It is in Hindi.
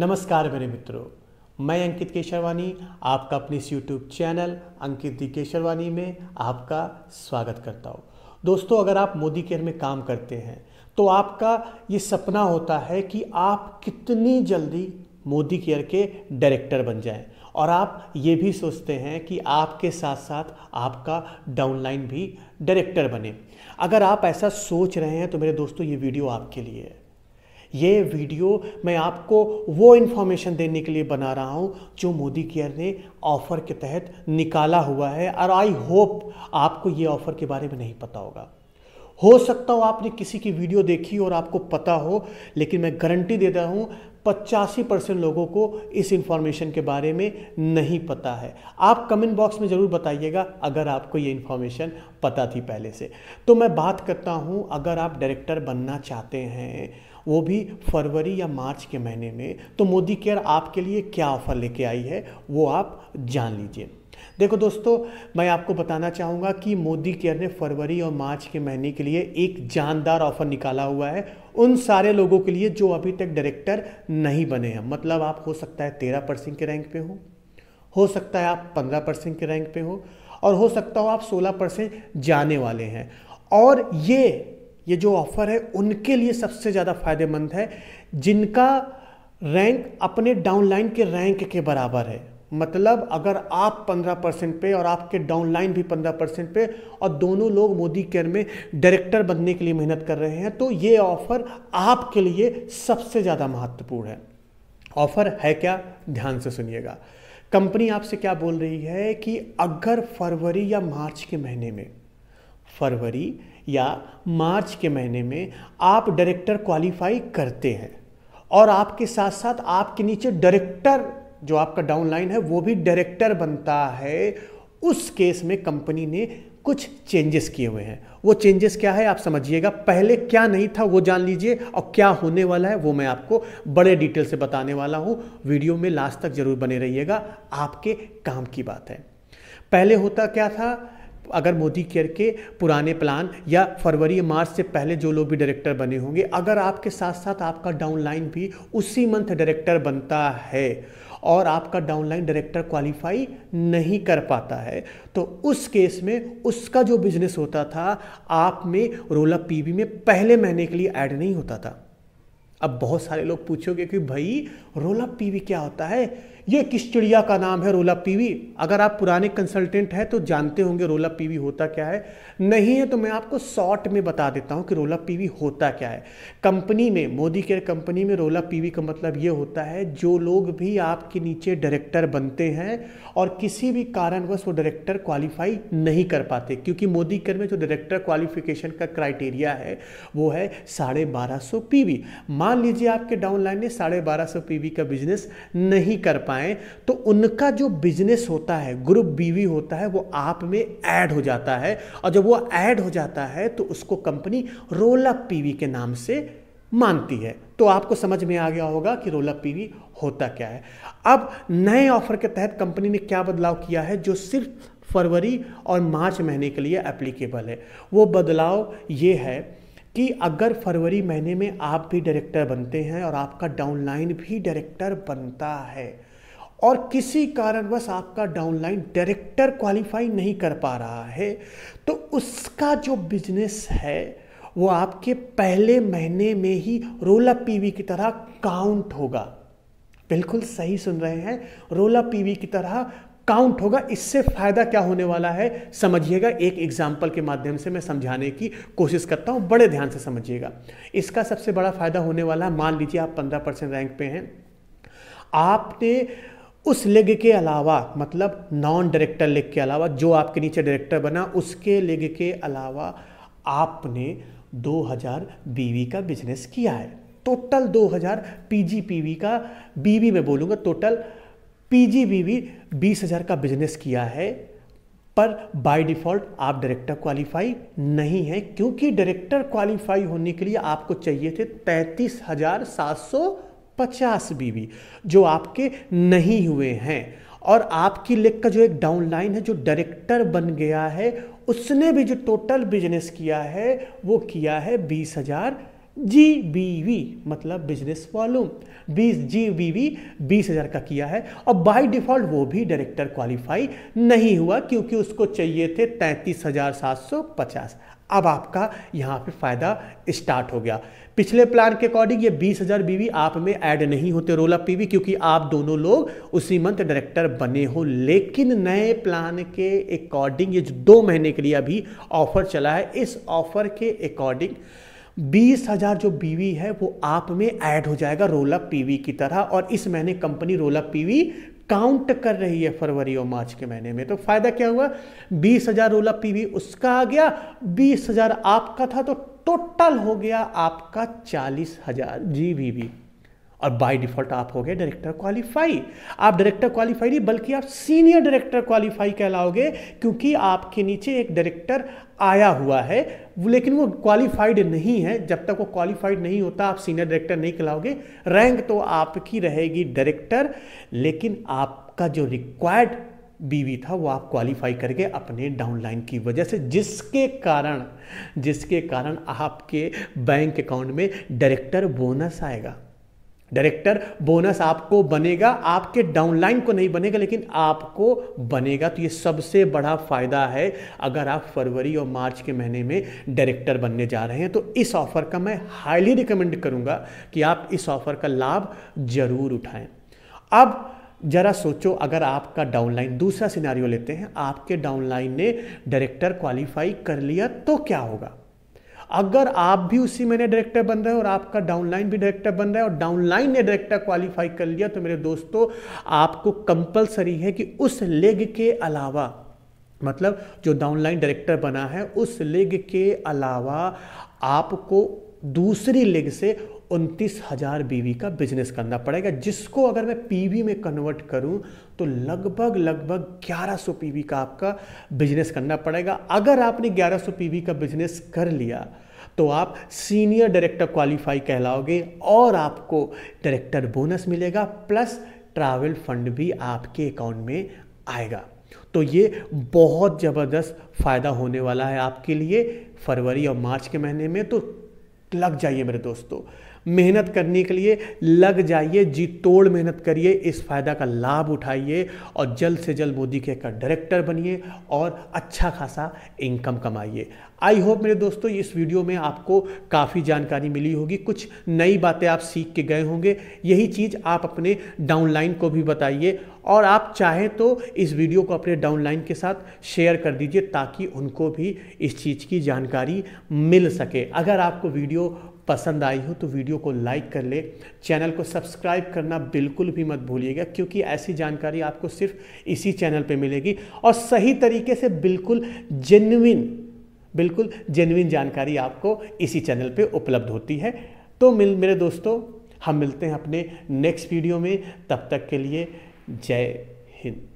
नमस्कार मेरे मित्रों मैं अंकित केशरवानी आपका अपने इस YouTube channel Ankit the Kesharwani में आपका स्वागत करता हूँ दोस्तों अगर आप मोदी केयर में काम करते हैं तो आपका ये सपना होता है कि आप कितनी जल्दी मोदी केयर के डायरेक्टर बन जाएं और आप ये भी सोचते हैं कि आपके साथ साथ आपका डाउनलाइन भी डायरेक्टर बने अगर आप ऐसा सोच रहे हैं तो मेरे दोस्तों ये वीडियो आपके लिए है ये वीडियो मैं आपको वो इन्फॉर्मेशन देने के लिए बना रहा हूँ जो मोदी केयर ने ऑफ़र के तहत निकाला हुआ है और आई होप आपको ये ऑफ़र के बारे में नहीं पता होगा हो सकता हो आपने किसी की वीडियो देखी और आपको पता हो लेकिन मैं गारंटी देता हूँ पचासी परसेंट लोगों को इस इन्फॉर्मेशन के बारे में नहीं पता है आप कमेंट बॉक्स में ज़रूर बताइएगा अगर आपको ये इन्फॉर्मेशन पता थी पहले से तो मैं बात करता हूँ अगर आप डायरेक्टर बनना चाहते हैं वो भी फरवरी या मार्च के महीने में तो मोदी केयर आपके लिए क्या ऑफर लेके आई है वो आप जान लीजिए देखो दोस्तों मैं आपको बताना चाहूँगा कि मोदी केयर ने फरवरी और मार्च के महीने के लिए एक जानदार ऑफर निकाला हुआ है उन सारे लोगों के लिए जो अभी तक डायरेक्टर नहीं बने हैं मतलब आप हो सकता है तेरह परसेंट के रैंक पे हो हो सकता है आप पंद्रह परसेंट के रैंक पे हो और हो सकता हो आप सोलह परसेंट जाने वाले हैं और ये ये जो ऑफ़र है उनके लिए सबसे ज़्यादा फायदेमंद है जिनका रैंक अपने डाउनलाइन के रैंक के बराबर है मतलब अगर आप 15 परसेंट पे और आपके डाउनलाइन भी 15 परसेंट पे और दोनों लोग मोदी केयर में डायरेक्टर बनने के लिए मेहनत कर रहे हैं तो ये ऑफ़र आपके लिए सबसे ज़्यादा महत्वपूर्ण है ऑफ़र है क्या ध्यान से सुनिएगा कंपनी आपसे क्या बोल रही है कि अगर फरवरी या मार्च के महीने में फरवरी या मार्च के महीने में आप डायरेक्टर क्वालिफाई करते हैं और आपके साथ साथ आपके नीचे डायरेक्टर जो आपका डाउनलाइन है वो भी डायरेक्टर बनता है उस केस में कंपनी ने कुछ चेंजेस किए हुए हैं वो चेंजेस क्या है आप समझिएगा पहले क्या नहीं था वो जान लीजिए और क्या होने वाला है वो मैं आपको बड़े डिटेल से बताने वाला हूँ वीडियो में लास्ट तक जरूर बने रहिएगा आपके काम की बात है पहले होता क्या था अगर मोदी केयर के पुराने प्लान या फरवरी मार्च से पहले जो लोग भी डायरेक्टर बने होंगे अगर आपके साथ साथ आपका डाउनलाइन भी उसी मंथ डायरेक्टर बनता है और आपका डाउनलाइन डायरेक्टर क्वालिफाई नहीं कर पाता है तो उस केस में उसका जो बिजनेस होता था आप में रोलअप पीवी में पहले महीने के लिए ऐड नहीं होता था अब बहुत सारे लोग पूछोगे कि भाई रोला पीवी क्या होता है ये किस चिड़िया का नाम है रोला पीवी अगर आप पुराने कंसल्टेंट हैं तो जानते होंगे रोला पीवी होता क्या है नहीं है तो मैं आपको शॉर्ट में बता देता हूं कि रोला पीवी होता क्या है कंपनी में मोदी केयर कंपनी में रोला पीवी का मतलब ये होता है जो लोग भी आपके नीचे डायरेक्टर बनते हैं और किसी भी कारणवश वो डायरेक्टर क्वालिफाई नहीं कर पाते क्योंकि मोदी केयर में जो डायरेक्टर क्वालिफिकेशन का क्राइटेरिया है वो है साढ़े बारह सौ मान लीजिए आपके डाउनलाइन ने साढ़े बारह सौ पी का बिजनेस नहीं कर पाए तो उनका जो बिजनेस होता है ग्रुप बीवी होता है वो आप में ऐड हो जाता है और जब वो ऐड हो जाता है तो उसको कंपनी रोल अप पीवी के नाम से मानती है तो आपको समझ में आ गया होगा कि रोल अप पीवी होता क्या है अब नए ऑफर के तहत कंपनी ने क्या बदलाव किया है जो सिर्फ फरवरी और मार्च महीने के लिए एप्लीकेबल है वो बदलाव ये है कि अगर फरवरी महीने में आप भी डायरेक्टर बनते हैं और आपका डाउनलाइन भी डायरेक्टर बनता है और किसी कारणवश आपका डाउनलाइन डायरेक्टर क्वालिफाई नहीं कर पा रहा है तो उसका जो बिजनेस है वो आपके पहले महीने में ही रोला पीवी की तरह काउंट होगा बिल्कुल सही सुन रहे हैं रोला पीवी की तरह काउंट होगा इससे फायदा क्या होने वाला है समझिएगा एक एग्जाम्पल के माध्यम से मैं समझाने की कोशिश करता हूँ बड़े ध्यान से समझिएगा इसका सबसे बड़ा फायदा होने वाला है मान लीजिए आप पंद्रह परसेंट रैंक पे हैं आपने उस लेग के अलावा मतलब नॉन डायरेक्टर लेग के अलावा जो आपके नीचे डायरेक्टर बना उसके लेग के अलावा आपने 2000 बीवी का बिजनेस किया है टोटल 2000 पीजीपीवी का बीवी में बोलूँगा टोटल पीजीबी भी बीस हज़ार का बिजनेस किया है पर बाय डिफ़ॉल्ट आप डायरेक्टर क्वालिफाई नहीं है क्योंकि डायरेक्टर क्वालिफाई होने के लिए आपको चाहिए थे तैंतीस हज़ार सात सौ पचास बीवी जो आपके नहीं हुए हैं और आपकी लेग का जो एक डाउन लाइन है जो डायरेक्टर बन गया है उसने भी जो टोटल बिजनेस किया है वो किया है बीस हज़ार जी मतलब बिजनेस वॉल्यूम बीस जी बी वी बीस हज़ार का किया है और बाय डिफ़ॉल्ट वो भी डायरेक्टर क्वालिफाई नहीं हुआ क्योंकि उसको चाहिए थे तैंतीस हज़ार सात सौ पचास अब आपका यहाँ पे फ़ायदा स्टार्ट हो गया पिछले प्लान के अकॉर्डिंग ये बीस हज़ार बीवी आप में ऐड नहीं होते रोल अप पीवी क्योंकि आप दोनों लोग उसी मंथ डायरेक्टर बने हो लेकिन नए प्लान के अकॉर्डिंग ये जो दो महीने के लिए अभी ऑफर चला है इस ऑफर के अकॉर्डिंग बीस हज़ार जो बीवी है वो आप में ऐड हो जाएगा रोलअप पीवी की तरह और इस महीने कंपनी रोलअप पीवी काउंट कर रही है फरवरी और मार्च के महीने में तो फायदा क्या हुआ बीस हजार रोलअप पीवी उसका आ गया बीस हजार आपका था तो टोटल हो गया आपका चालीस हजार जी बीवी और बाय डिफॉल्ट आप हो गए डायरेक्टर क्वालिफाई आप डायरेक्टर क्वालिफाई नहीं बल्कि आप सीनियर डायरेक्टर क्वालिफाई कहलाओगे क्योंकि आपके नीचे एक डायरेक्टर आया हुआ है लेकिन वो क्वालिफाइड नहीं है जब तक वो क्वालिफाइड नहीं होता आप सीनियर डायरेक्टर नहीं कहलाओगे रैंक तो आपकी रहेगी डायरेक्टर लेकिन आपका जो रिक्वायर्ड बीवी था वो आप क्वालिफाई करके अपने डाउनलाइन की वजह से जिसके कारण जिसके कारण आपके बैंक अकाउंट में डायरेक्टर बोनस आएगा डायरेक्टर बोनस आपको बनेगा आपके डाउनलाइन को नहीं बनेगा लेकिन आपको बनेगा तो ये सबसे बड़ा फायदा है अगर आप फरवरी और मार्च के महीने में डायरेक्टर बनने जा रहे हैं तो इस ऑफर का मैं हाईली रिकमेंड करूंगा कि आप इस ऑफर का लाभ जरूर उठाएं अब जरा सोचो अगर आपका डाउनलाइन दूसरा सिनारियो लेते हैं आपके डाउनलाइन ने डायरेक्टर क्वालिफाई कर लिया तो क्या होगा अगर आप भी उसी में डायरेक्टर बन रहे हो और आपका डाउनलाइन भी डायरेक्टर बन रहा है और डाउनलाइन ने डायरेक्टर क्वालिफाई कर लिया तो मेरे दोस्तों आपको कंपलसरी है कि उस लेग के अलावा मतलब जो डाउनलाइन डायरेक्टर बना है उस लेग के अलावा आपको दूसरी लेग से उनतीस हज़ार बीवी का बिजनेस करना पड़ेगा जिसको अगर मैं पीवी में कन्वर्ट करूं तो लगभग लगभग 1100 पीवी का आपका बिजनेस करना पड़ेगा अगर आपने 1100 पीवी का बिजनेस कर लिया तो आप सीनियर डायरेक्टर क्वालिफाई कहलाओगे और आपको डायरेक्टर बोनस मिलेगा प्लस ट्रैवल फंड भी आपके अकाउंट में आएगा तो ये बहुत ज़बरदस्त फ़ायदा होने वाला है आपके लिए फरवरी और मार्च के महीने में तो लग जाइए मेरे दोस्तों मेहनत करने के लिए लग जाइए जी तोड़ मेहनत करिए इस फायदा का लाभ उठाइए और जल्द से जल्द मोदी के का डायरेक्टर बनिए और अच्छा खासा इनकम कमाइए आई होप मेरे दोस्तों इस वीडियो में आपको काफ़ी जानकारी मिली होगी कुछ नई बातें आप सीख के गए होंगे यही चीज़ आप अपने डाउनलाइन को भी बताइए और आप चाहे तो इस वीडियो को अपने डाउनलाइन के साथ शेयर कर दीजिए ताकि उनको भी इस चीज़ की जानकारी मिल सके अगर आपको वीडियो पसंद आई हो तो वीडियो को लाइक कर ले चैनल को सब्सक्राइब करना बिल्कुल भी मत भूलिएगा क्योंकि ऐसी जानकारी आपको सिर्फ इसी चैनल पे मिलेगी और सही तरीके से बिल्कुल जेनविन बिल्कुल जेनविन जानकारी आपको इसी चैनल पे उपलब्ध होती है तो मिल मेरे दोस्तों हम मिलते हैं अपने नेक्स्ट वीडियो में तब तक के लिए जय हिंद